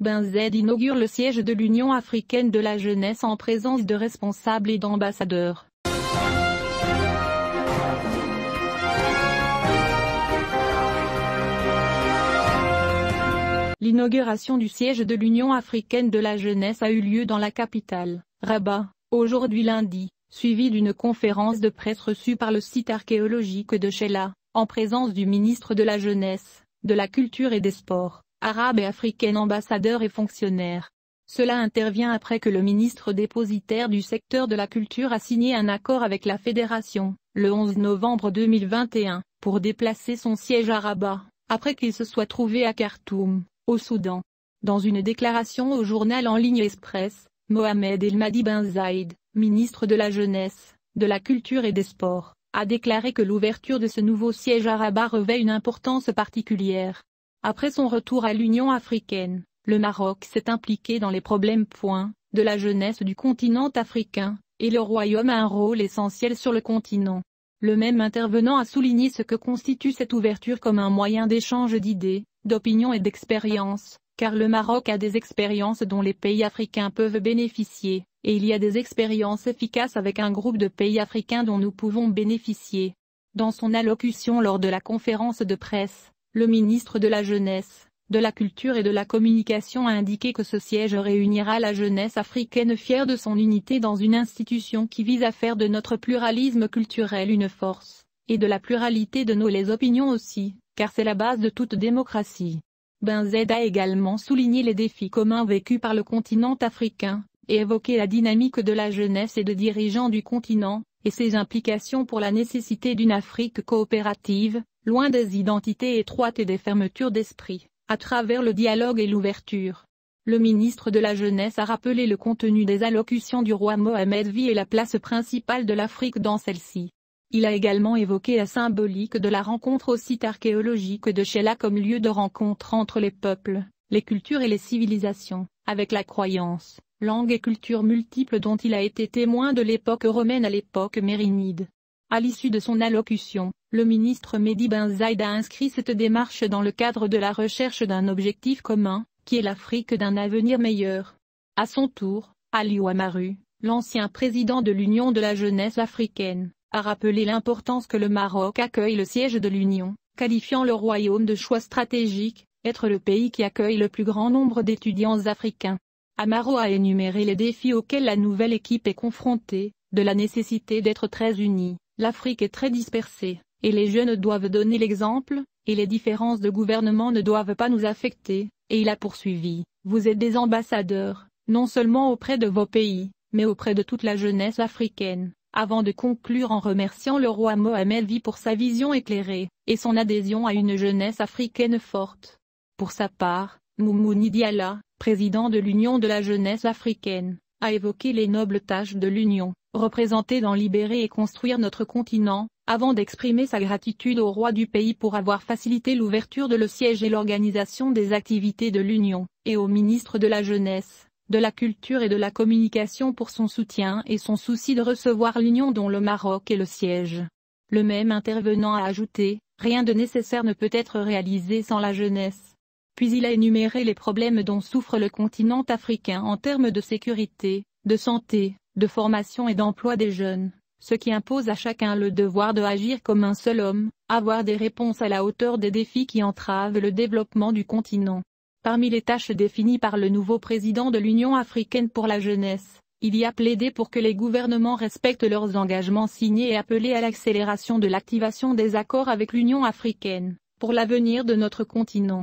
Ben inaugure le siège de l'Union africaine de la jeunesse en présence de responsables et d'ambassadeurs. L'inauguration du siège de l'Union africaine de la jeunesse a eu lieu dans la capitale, Rabat, aujourd'hui lundi, suivi d'une conférence de presse reçue par le site archéologique de Chella, en présence du ministre de la Jeunesse, de la Culture et des Sports. Arabe et africaine ambassadeurs et fonctionnaires. Cela intervient après que le ministre dépositaire du secteur de la culture a signé un accord avec la Fédération, le 11 novembre 2021, pour déplacer son siège à Rabat, après qu'il se soit trouvé à Khartoum, au Soudan. Dans une déclaration au journal en ligne Express, Mohamed el Ben Zaid, ministre de la Jeunesse, de la Culture et des Sports, a déclaré que l'ouverture de ce nouveau siège à Rabat revêt une importance particulière, après son retour à l'Union africaine, le Maroc s'est impliqué dans les problèmes points de la jeunesse du continent africain, et le royaume a un rôle essentiel sur le continent. Le même intervenant a souligné ce que constitue cette ouverture comme un moyen d'échange d'idées, d'opinions et d'expériences, car le Maroc a des expériences dont les pays africains peuvent bénéficier, et il y a des expériences efficaces avec un groupe de pays africains dont nous pouvons bénéficier. Dans son allocution lors de la conférence de presse, le ministre de la Jeunesse, de la Culture et de la Communication a indiqué que ce siège réunira la jeunesse africaine fière de son unité dans une institution qui vise à faire de notre pluralisme culturel une force, et de la pluralité de nos les opinions aussi, car c'est la base de toute démocratie. Ben Zed a également souligné les défis communs vécus par le continent africain, et évoqué la dynamique de la jeunesse et de dirigeants du continent, et ses implications pour la nécessité d'une Afrique coopérative, loin des identités étroites et des fermetures d'esprit, à travers le dialogue et l'ouverture. Le ministre de la Jeunesse a rappelé le contenu des allocutions du roi Mohamed V et la place principale de l'Afrique dans celle-ci. Il a également évoqué la symbolique de la rencontre au site archéologique de Shella comme lieu de rencontre entre les peuples, les cultures et les civilisations, avec la croyance, langue et culture multiples dont il a été témoin de l'époque romaine à l'époque mérinide. À l'issue de son allocution, le ministre Mehdi Ben a inscrit cette démarche dans le cadre de la recherche d'un objectif commun, qui est l'Afrique d'un avenir meilleur. À son tour, Aliou Amaru, l'ancien président de l'Union de la jeunesse africaine, a rappelé l'importance que le Maroc accueille le siège de l'Union, qualifiant le royaume de choix stratégique, être le pays qui accueille le plus grand nombre d'étudiants africains. Amaro a énuméré les défis auxquels la nouvelle équipe est confrontée, de la nécessité d'être très unie, L'Afrique est très dispersée, et les jeunes doivent donner l'exemple, et les différences de gouvernement ne doivent pas nous affecter, et il a poursuivi, vous êtes des ambassadeurs, non seulement auprès de vos pays, mais auprès de toute la jeunesse africaine, avant de conclure en remerciant le roi Mohamed V pour sa vision éclairée, et son adhésion à une jeunesse africaine forte. Pour sa part, Moumouni Diala, président de l'Union de la jeunesse africaine, a évoqué les nobles tâches de l'Union, représentées dans libérer et construire notre continent, avant d'exprimer sa gratitude au roi du pays pour avoir facilité l'ouverture de le siège et l'organisation des activités de l'Union, et au ministre de la Jeunesse, de la Culture et de la Communication pour son soutien et son souci de recevoir l'Union dont le Maroc est le siège. Le même intervenant a ajouté, rien de nécessaire ne peut être réalisé sans la jeunesse, puis il a énuméré les problèmes dont souffre le continent africain en termes de sécurité, de santé, de formation et d'emploi des jeunes, ce qui impose à chacun le devoir de agir comme un seul homme, avoir des réponses à la hauteur des défis qui entravent le développement du continent. Parmi les tâches définies par le nouveau président de l'Union africaine pour la jeunesse, il y a plaidé pour que les gouvernements respectent leurs engagements signés et appelé à l'accélération de l'activation des accords avec l'Union africaine, pour l'avenir de notre continent.